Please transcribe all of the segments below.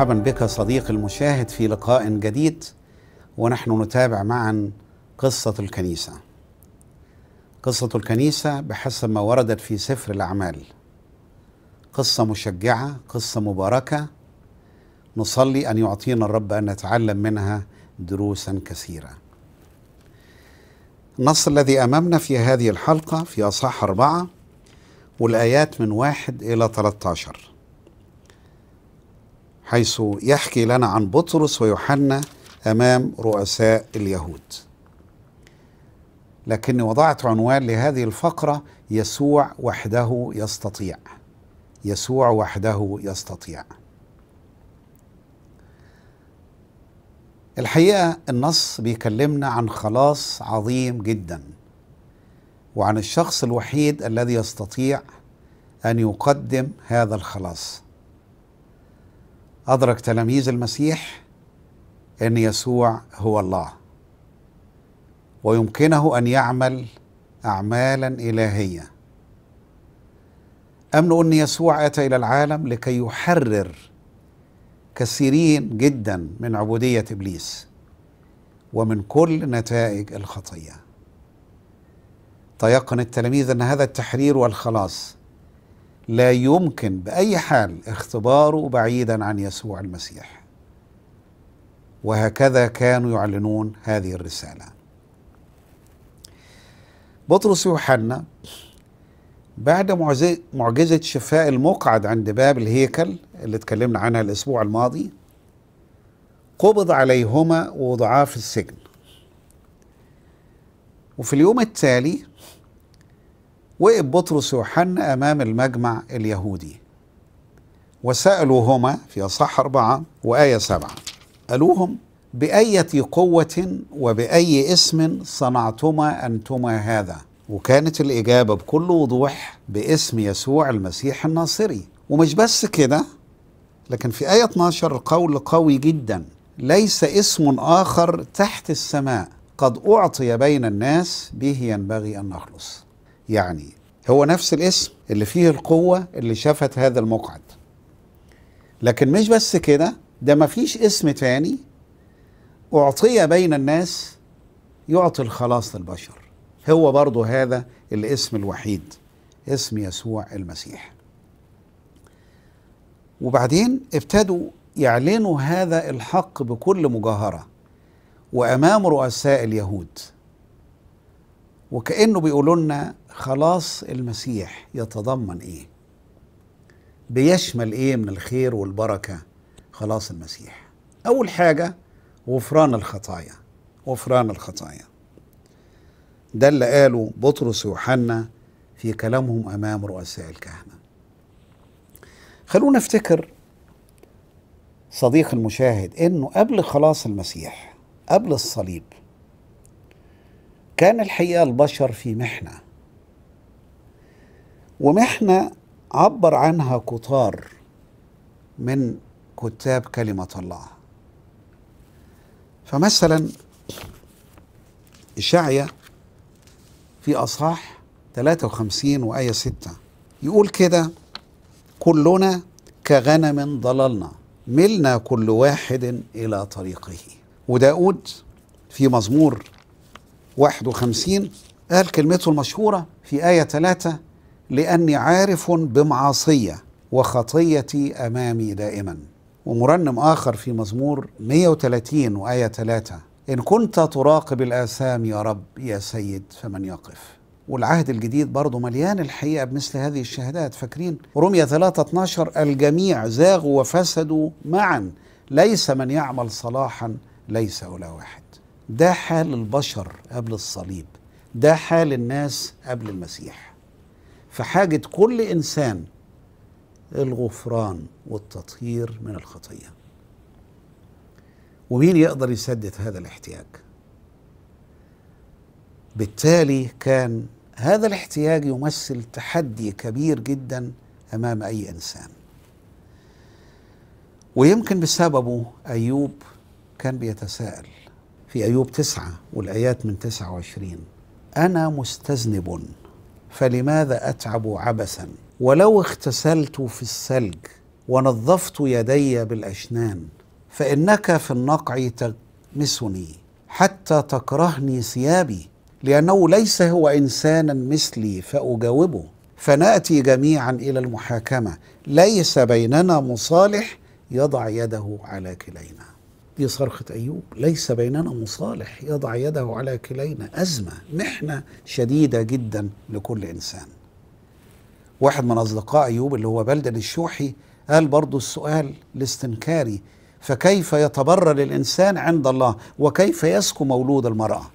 مرحبا بك صديقي المشاهد في لقاء جديد ونحن نتابع معا قصة الكنيسة. قصة الكنيسة بحسب ما وردت في سفر الأعمال. قصة مشجعة، قصة مباركة. نصلي أن يعطينا الرب أن نتعلم منها دروسا كثيرة. النص الذي أمامنا في هذه الحلقة في أصحاح أربعة والآيات من واحد إلى 13. حيث يحكي لنا عن بطرس ويوحنا امام رؤساء اليهود لكني وضعت عنوان لهذه الفقره يسوع وحده يستطيع يسوع وحده يستطيع الحقيقه النص بيكلمنا عن خلاص عظيم جدا وعن الشخص الوحيد الذي يستطيع ان يقدم هذا الخلاص أدرك تلاميذ المسيح أن يسوع هو الله ويمكنه أن يعمل أعمالا إلهية أمنوا أن يسوع أتى إلى العالم لكي يحرر كثيرين جدا من عبودية إبليس ومن كل نتائج الخطيه تيقن التلاميذ ان هذا التحرير والخلاص لا يمكن باي حال اختباره بعيدا عن يسوع المسيح وهكذا كانوا يعلنون هذه الرساله بطرس يوحنا بعد معجزة شفاء المقعد عند باب الهيكل اللي اتكلمنا عنها الأسبوع الماضي قبض عليهما ووضعا في السجن وفي اليوم التالي وقف بطرس ويوحنا أمام المجمع اليهودي وسألوهما في أصح أربعة وآية سبعة قالوهم بأية قوة وبأي اسم صنعتما أنتما هذا وكانت الإجابة بكل وضوح باسم يسوع المسيح الناصري ومش بس كده لكن في آية 12 قول قوي جدا ليس اسم آخر تحت السماء قد أعطي بين الناس به ينبغي أن نخلص يعني هو نفس الاسم اللي فيه القوة اللي شافت هذا المقعد لكن مش بس كده ده ما فيش اسم تاني أعطي بين الناس يعطي الخلاص للبشر هو برضو هذا الاسم الوحيد اسم يسوع المسيح وبعدين ابتدوا يعلنوا هذا الحق بكل مجاهرة وأمام رؤساء اليهود وكأنه بيقولوا لنا خلاص المسيح يتضمن ايه بيشمل ايه من الخير والبركه خلاص المسيح اول حاجه غفران الخطايا غفران الخطايا ده اللي قاله بطرس ويوحنا في كلامهم امام رؤساء الكهنه خلونا نفتكر صديق المشاهد انه قبل خلاص المسيح قبل الصليب كان الحقيقه البشر في محنه ومحنة عبر عنها كتار من كتاب كلمة الله فمثلا إشعيا في أصحاح 53 وآية 6 يقول كده كلنا كغنم ضللنا ملنا كل واحد إلى طريقه وداود في مزمور 51 قال كلمته المشهورة في آية 3 لاني عارف بمعاصيه وخطيتي امامي دائما ومرنم اخر في مزمور 130 وايه 3 ان كنت تراقب الاثام يا رب يا سيد فمن يقف والعهد الجديد برضه مليان الحقيقه بمثل هذه الشهادات فاكرين رميه 3 12 الجميع زاغوا وفسدوا معا ليس من يعمل صلاحا ليس ولا واحد ده حال البشر قبل الصليب ده حال الناس قبل المسيح في حاجة كل إنسان الغفران والتطهير من الخطية ومين يقدر يسدد هذا الاحتياج بالتالي كان هذا الاحتياج يمثل تحدي كبير جدا أمام أي إنسان ويمكن بسببه أيوب كان بيتساءل في أيوب تسعة والآيات من تسعة وعشرين أنا مستذنب فلماذا اتعب عبثا ولو اغتسلت في الثلج ونظفت يدي بالاشنان فانك في النقع تمسني حتى تكرهني ثيابي لانه ليس هو انسانا مثلي فاجاوبه فناتي جميعا الى المحاكمه ليس بيننا مصالح يضع يده على كلينا دي صرخة أيوب ليس بيننا مصالح يضع يده على كلينا أزمة محنة شديدة جدا لكل إنسان واحد من أصدقاء أيوب اللي هو بلدن الشوحي قال برضو السؤال الاستنكاري فكيف يتبرر الإنسان عند الله وكيف يسكو مولود المرأة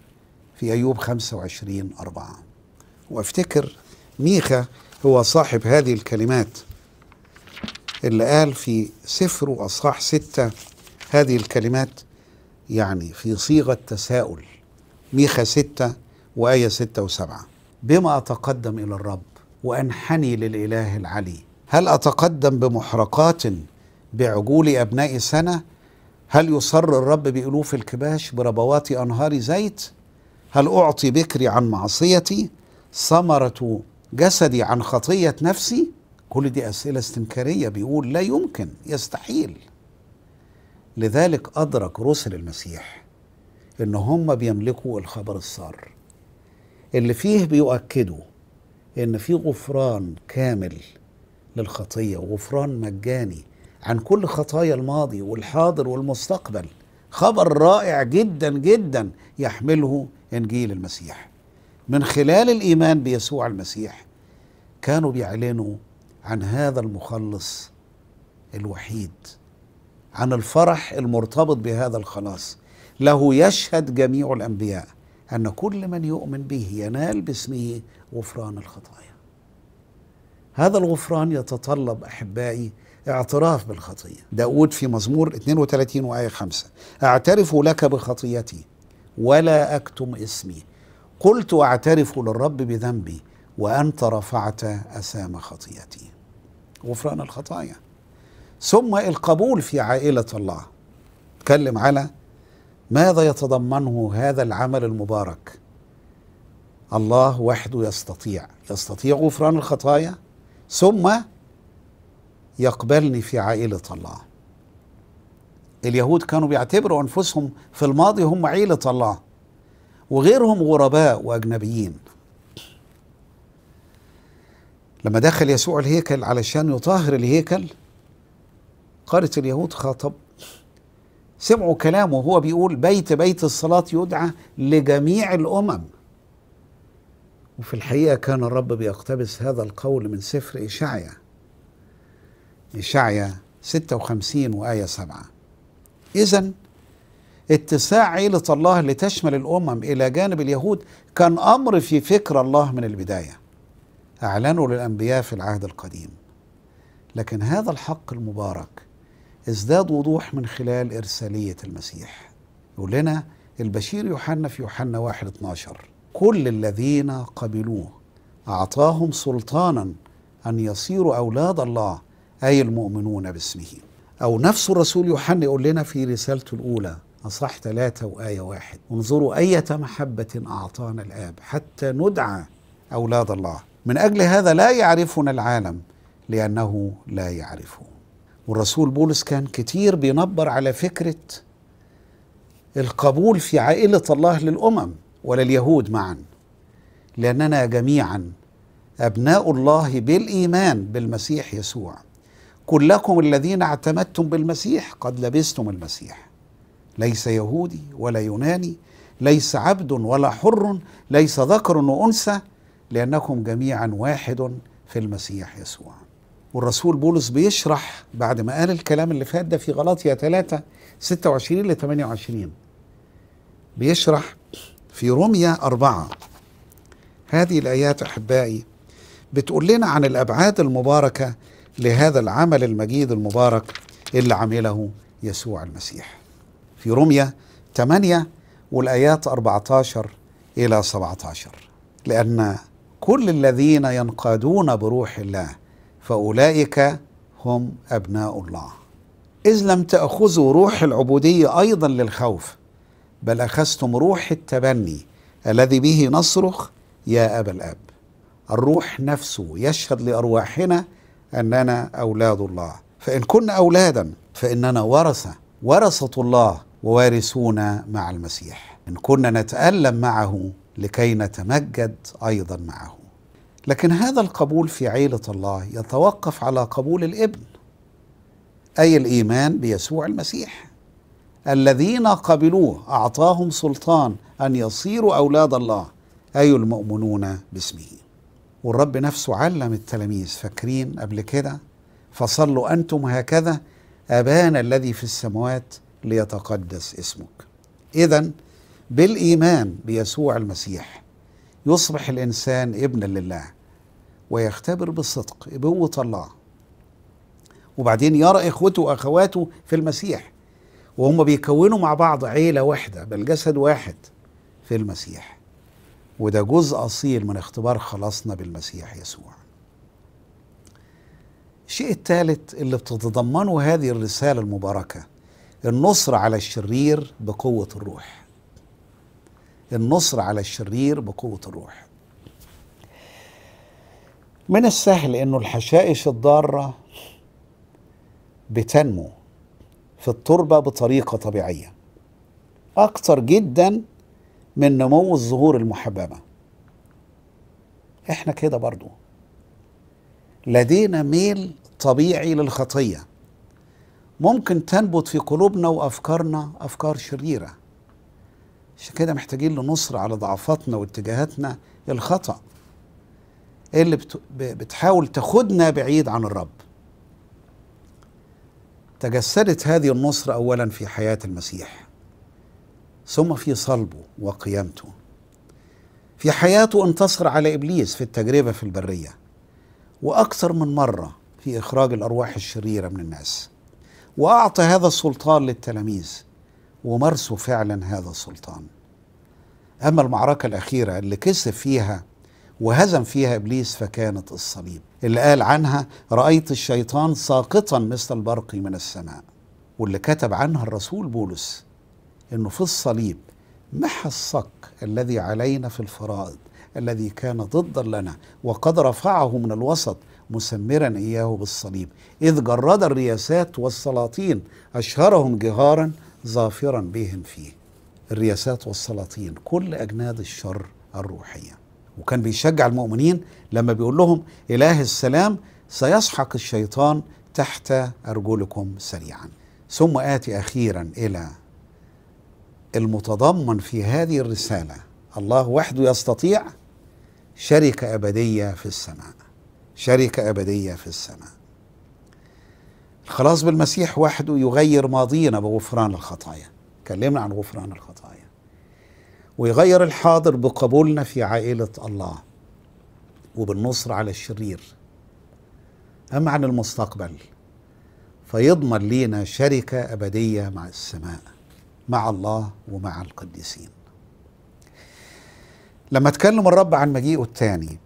في أيوب 25 أربعة وافتكر ميخا هو صاحب هذه الكلمات اللي قال في سفره أصحاح ستة هذه الكلمات يعني في صيغة تساؤل ميخا 6 وآية 6 وسبعة بما أتقدم إلى الرب وأنحني للإله العلي هل أتقدم بمحرقات بعجول أبناء سنة هل يصر الرب بألوف الكباش بربوات أنهار زيت هل أعطي بكري عن معصيتي ثمرة جسدي عن خطية نفسي كل دي أسئلة استنكارية بيقول لا يمكن يستحيل لذلك أدرك رسل المسيح إن هم بيملكوا الخبر السار اللي فيه بيؤكدوا إن في غفران كامل للخطية وغفران مجاني عن كل خطايا الماضي والحاضر والمستقبل خبر رائع جدا جدا يحمله إنجيل المسيح من خلال الإيمان بيسوع المسيح كانوا بيعلنوا عن هذا المخلص الوحيد عن الفرح المرتبط بهذا الخلاص له يشهد جميع الانبياء ان كل من يؤمن به ينال باسمه غفران الخطايا هذا الغفران يتطلب احبائي اعتراف بالخطيه داود في مزمور 32 وايه 5 اعترف لك بخطيتي ولا اكتم اسمي قلت اعترف للرب بذنبي وانت رفعت اسام خطيتي غفران الخطايا ثم القبول في عائلة الله تكلم على ماذا يتضمنه هذا العمل المبارك الله وحده يستطيع يستطيع غفران الخطايا ثم يقبلني في عائلة الله اليهود كانوا بيعتبروا أنفسهم في الماضي هم عيلة الله وغيرهم غرباء وأجنبيين لما دخل يسوع الهيكل علشان يطهر الهيكل قارة اليهود خاطب سمعوا كلامه وهو بيقول بيت بيت الصلاة يدعى لجميع الأمم وفي الحقيقة كان الرب بيقتبس هذا القول من سفر إشعيا إشعيا 56 وآية 7 إذا اتساع عيلة الله لتشمل الأمم إلى جانب اليهود كان أمر في فكر الله من البداية أعلنه للأنبياء في العهد القديم لكن هذا الحق المبارك ازداد وضوح من خلال إرسالية المسيح يقول لنا البشير يوحنا في يوحنا واحد 12 كل الذين قبلوه أعطاهم سلطانا أن يصيروا أولاد الله أي المؤمنون باسمه أو نفس الرسول يوحنا يقول لنا في رسالته الأولى أصح ثلاثة وآية واحد انظروا أية محبة أعطانا الآب حتى ندعى أولاد الله من أجل هذا لا يعرفنا العالم لأنه لا يعرفه والرسول بولس كان كتير بينبر على فكرة القبول في عائلة الله للأمم ولا اليهود معا لأننا جميعا أبناء الله بالإيمان بالمسيح يسوع كلكم الذين اعتمدتم بالمسيح قد لبستم المسيح ليس يهودي ولا يوناني ليس عبد ولا حر ليس ذكر وانثى لانكم جميعا واحد في المسيح يسوع والرسول بولس بيشرح بعد ما قال الكلام اللي فات ده في غلاطيا 3 26 ل 28 بيشرح في روميا 4 هذه الآيات أحبائي بتقول لنا عن الأبعاد المباركة لهذا العمل المجيد المبارك اللي عمله يسوع المسيح في روميا 8 والآيات 14 إلى 17 لأن كل الذين ينقادون بروح الله فأولئك هم أبناء الله إذ لم تأخذوا روح العبودية أيضا للخوف بل أخذتم روح التبني الذي به نصرخ يا أبا الأب الروح نفسه يشهد لأرواحنا أننا أولاد الله فإن كنا أولادا فإننا ورثة ورثة الله ووارثون مع المسيح إن كنا نتألم معه لكي نتمجد أيضا معه لكن هذا القبول في عيلة الله يتوقف على قبول الابن أي الإيمان بيسوع المسيح الذين قبلوه أعطاهم سلطان أن يصيروا أولاد الله أي المؤمنون باسمه والرب نفسه علم التلاميذ فاكرين قبل كده فصلوا أنتم هكذا أبانا الذي في السماوات ليتقدس اسمك إذا بالإيمان بيسوع المسيح يصبح الإنسان ابنا لله ويختبر بالصدق يبقوا الله وبعدين يرى إخوته وأخواته في المسيح وهم بيكونوا مع بعض عيلة واحدة بل جسد واحد في المسيح وده جزء أصيل من اختبار خلاصنا بالمسيح يسوع الشيء الثالث اللي بتتضمنه هذه الرسالة المباركة النصر على الشرير بقوة الروح النصر على الشرير بقوة الروح من السهل انه الحشائش الضاره بتنمو في التربه بطريقه طبيعيه اكتر جدا من نمو الزهور المحببه احنا كده برضو لدينا ميل طبيعي للخطيه ممكن تنبت في قلوبنا وافكارنا افكار شريره عشان كده محتاجين لنصر على ضعفاتنا واتجاهاتنا الخطأ إيه اللي بتحاول تاخدنا بعيد عن الرب تجسدت هذه النصرة أولا في حياة المسيح ثم في صلبه وقيامته في حياته انتصر على إبليس في التجربة في البرية وأكثر من مرة في إخراج الأرواح الشريرة من الناس وأعطى هذا السلطان للتلاميذ ومارسوا فعلا هذا السلطان أما المعركة الأخيرة اللي كسب فيها وهزم فيها ابليس فكانت الصليب اللي قال عنها رايت الشيطان ساقطا مثل البرق من السماء واللي كتب عنها الرسول بولس انه في الصليب محى الصك الذي علينا في الفرائض الذي كان ضدا لنا وقد رفعه من الوسط مسمرا اياه بالصليب اذ جرد الرياسات والسلاطين اشهرهم جهارا ظافرا بهم فيه الرياسات والسلاطين كل اجناد الشر الروحيه وكان بيشجع المؤمنين لما بيقول لهم إله السلام سيسحق الشيطان تحت أرجلكم سريعا ثم آتي أخيرا إلى المتضمن في هذه الرسالة الله وحده يستطيع شركة أبدية في السماء شركة أبدية في السماء الخلاص بالمسيح وحده يغير ماضينا بغفران الخطايا كلمنا عن غفران الخطايا ويغير الحاضر بقبولنا في عائلة الله وبالنصر على الشرير أما عن المستقبل فيضمن لينا شركة أبدية مع السماء مع الله ومع القديسين لما اتكلم الرب عن مجيئه الثاني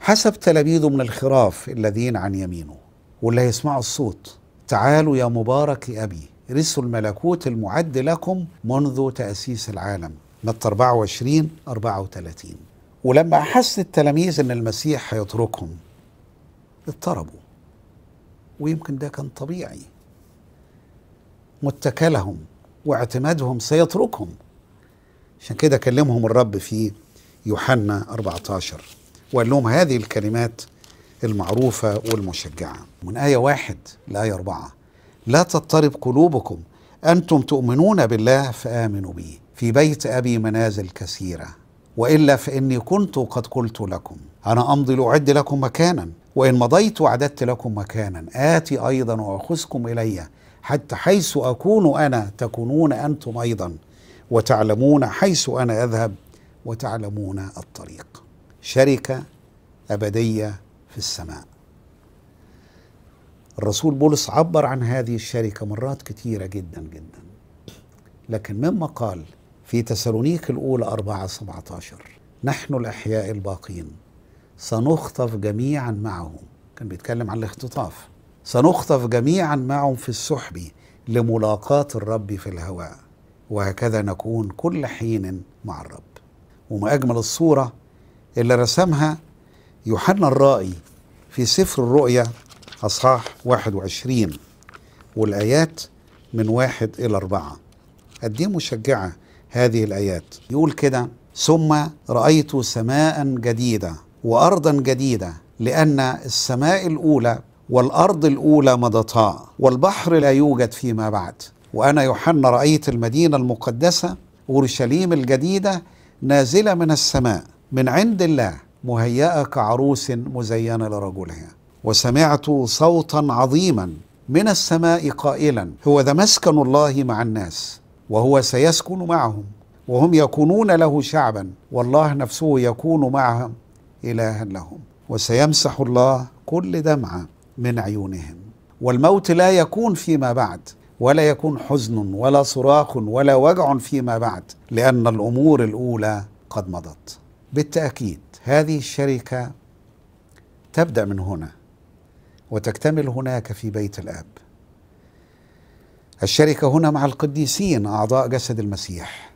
حسب تلاميذه من الخراف الذين عن يمينه واللي هيسمعوا الصوت تعالوا يا مبارك أبي رث الملكوت المعد لكم منذ تأسيس العالم متى 24 34 ولما أحس التلاميذ أن المسيح هيتركهم اضطربوا ويمكن ده كان طبيعي متكلهم واعتمادهم سيتركهم عشان كده كلمهم الرب في يوحنا 14 وقال لهم هذه الكلمات المعروفة والمشجعة من آية واحد لآية أربعة لا تضطرب قلوبكم أنتم تؤمنون بالله فآمنوا بي في بيت أبي منازل كثيرة وإلا فإني كنت قد قلت لكم أنا أمضي لأعد لكم مكانا وإن مضيت وعددت لكم مكانا آتي أيضا وأخذكم إلي حتى حيث أكون أنا تكونون أنتم أيضا وتعلمون حيث أنا أذهب وتعلمون الطريق شركة أبدية في السماء الرسول بولس عبر عن هذه الشركة مرات كثيرة جدا جدا لكن مما قال في تسالونيك الأولى 4 17 نحن الأحياء الباقين سنخطف جميعا معهم كان بيتكلم عن الاختطاف سنخطف جميعا معهم في السحب لملاقاة الرب في الهواء وهكذا نكون كل حين مع الرب وما أجمل الصورة اللي رسمها يوحنا الرائي في سفر الرؤيا أصحاح 21 والآيات من واحد إلى أربعة قد إيه مشجعة هذه الآيات يقول كده ثم رأيت سماء جديدة وأرضا جديدة لأن السماء الأولى والأرض الأولى مضتا والبحر لا يوجد فيما بعد وأنا يوحنا رأيت المدينة المقدسة أورشليم الجديدة نازلة من السماء من عند الله مهيئة كعروس مزينة لرجلها وسمعت صوتا عظيما من السماء قائلا هو ذا مسكن الله مع الناس وهو سيسكن معهم وهم يكونون له شعبا والله نفسه يكون معهم إلها لهم وسيمسح الله كل دمعة من عيونهم والموت لا يكون فيما بعد ولا يكون حزن ولا صراخ ولا وجع فيما بعد لأن الأمور الأولى قد مضت بالتأكيد هذه الشركة تبدأ من هنا وتكتمل هناك في بيت الاب الشركه هنا مع القديسين اعضاء جسد المسيح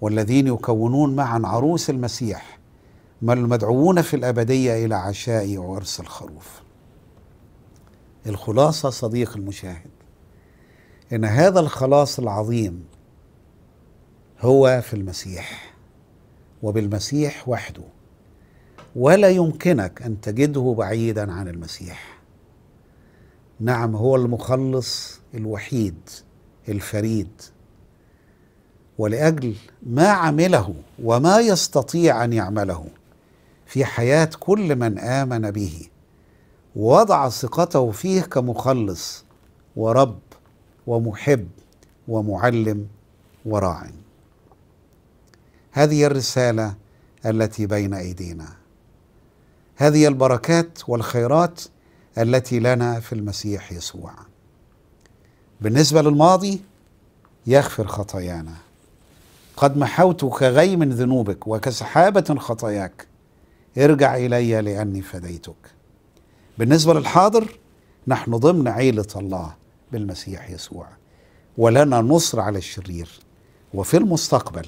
والذين يكونون معا عروس المسيح المدعوون في الابديه الى عشاء وعرس الخروف الخلاصه صديق المشاهد ان هذا الخلاص العظيم هو في المسيح وبالمسيح وحده ولا يمكنك ان تجده بعيدا عن المسيح نعم هو المخلص الوحيد الفريد ولاجل ما عمله وما يستطيع ان يعمله في حياه كل من امن به ووضع ثقته فيه كمخلص ورب ومحب ومعلم وراع هذه الرساله التي بين ايدينا هذه البركات والخيرات التي لنا في المسيح يسوع بالنسبة للماضي يغفر خطايانا قد محوت كغيم ذنوبك وكسحابة خطاياك ارجع إلي لأني فديتك بالنسبة للحاضر نحن ضمن عيلة الله بالمسيح يسوع ولنا نصر على الشرير وفي المستقبل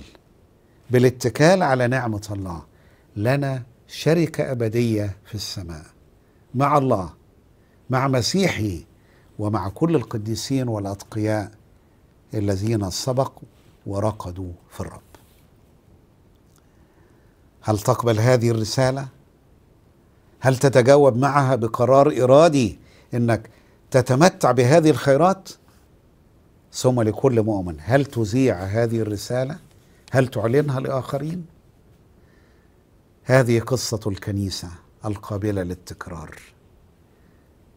بالاتكال على نعمة الله لنا شركة أبدية في السماء مع الله مع مسيحي ومع كل القديسين والأتقياء الذين سبقوا ورقدوا في الرب هل تقبل هذه الرسالة؟ هل تتجاوب معها بقرار إرادي أنك تتمتع بهذه الخيرات؟ ثم لكل مؤمن هل تذيع هذه الرسالة؟ هل تعلنها لآخرين؟ هذه قصة الكنيسة القابلة للتكرار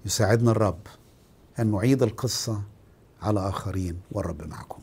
يساعدنا الرب أن نعيد القصة على آخرين والرب معكم.